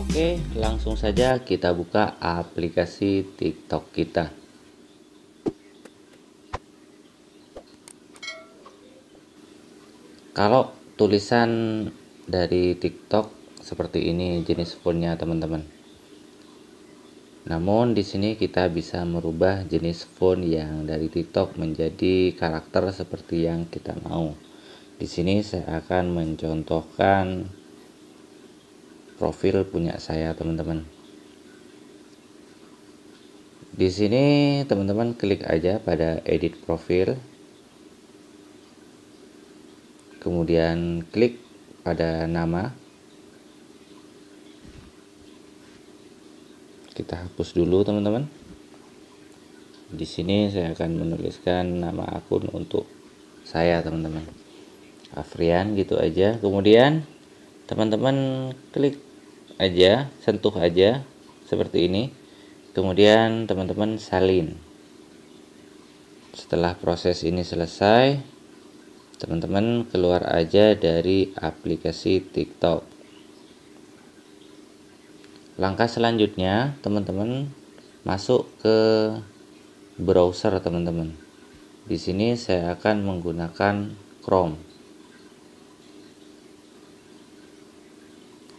Oke, langsung saja kita buka aplikasi TikTok kita. Kalau tulisan dari TikTok seperti ini jenis fontnya, teman-teman. Namun di sini kita bisa merubah jenis font yang dari TikTok menjadi karakter seperti yang kita mau. Di sini saya akan mencontohkan profil punya saya teman-teman. Di sini teman-teman klik aja pada edit profil. Kemudian klik pada nama kita hapus dulu teman-teman di sini saya akan menuliskan nama akun untuk saya teman-teman Afrian gitu aja kemudian teman-teman klik aja sentuh aja seperti ini kemudian teman-teman salin setelah proses ini selesai teman-teman keluar aja dari aplikasi TikTok langkah selanjutnya teman-teman masuk ke browser teman-teman di sini saya akan menggunakan Chrome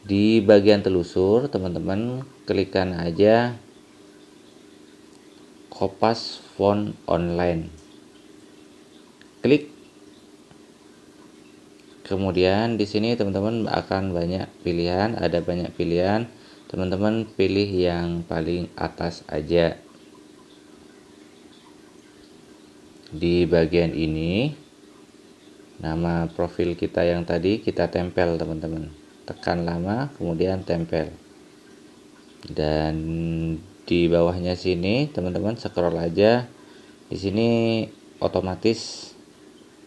di bagian telusur teman-teman klikkan aja kopas font online klik kemudian di sini teman-teman akan banyak pilihan ada banyak pilihan teman-teman pilih yang paling atas aja di bagian ini nama profil kita yang tadi kita tempel teman-teman tekan lama kemudian tempel dan di bawahnya sini teman-teman scroll aja di sini otomatis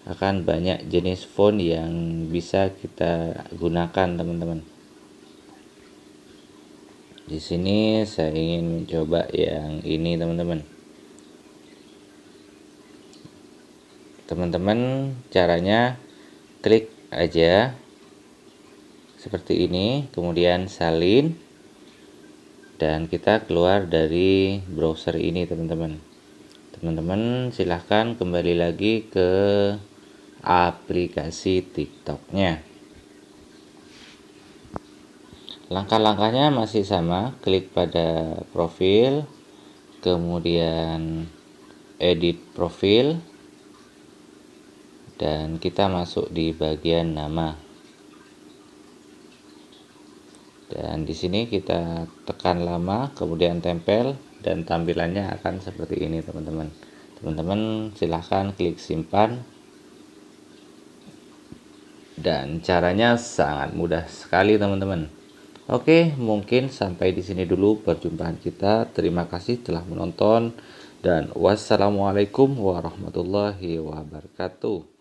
akan banyak jenis font yang bisa kita gunakan teman-teman di sini saya ingin mencoba yang ini teman-teman teman-teman caranya klik aja seperti ini kemudian salin dan kita keluar dari browser ini teman-teman teman-teman silahkan kembali lagi ke aplikasi tiktoknya Langkah-langkahnya masih sama, klik pada profil, kemudian edit profil, dan kita masuk di bagian nama. Dan di sini kita tekan lama, kemudian tempel, dan tampilannya akan seperti ini, teman-teman. Teman-teman, silahkan klik simpan dan caranya sangat mudah sekali teman-teman Oke, mungkin sampai di sini dulu perjumpaan kita. Terima kasih telah menonton dan wassalamualaikum warahmatullahi wabarakatuh.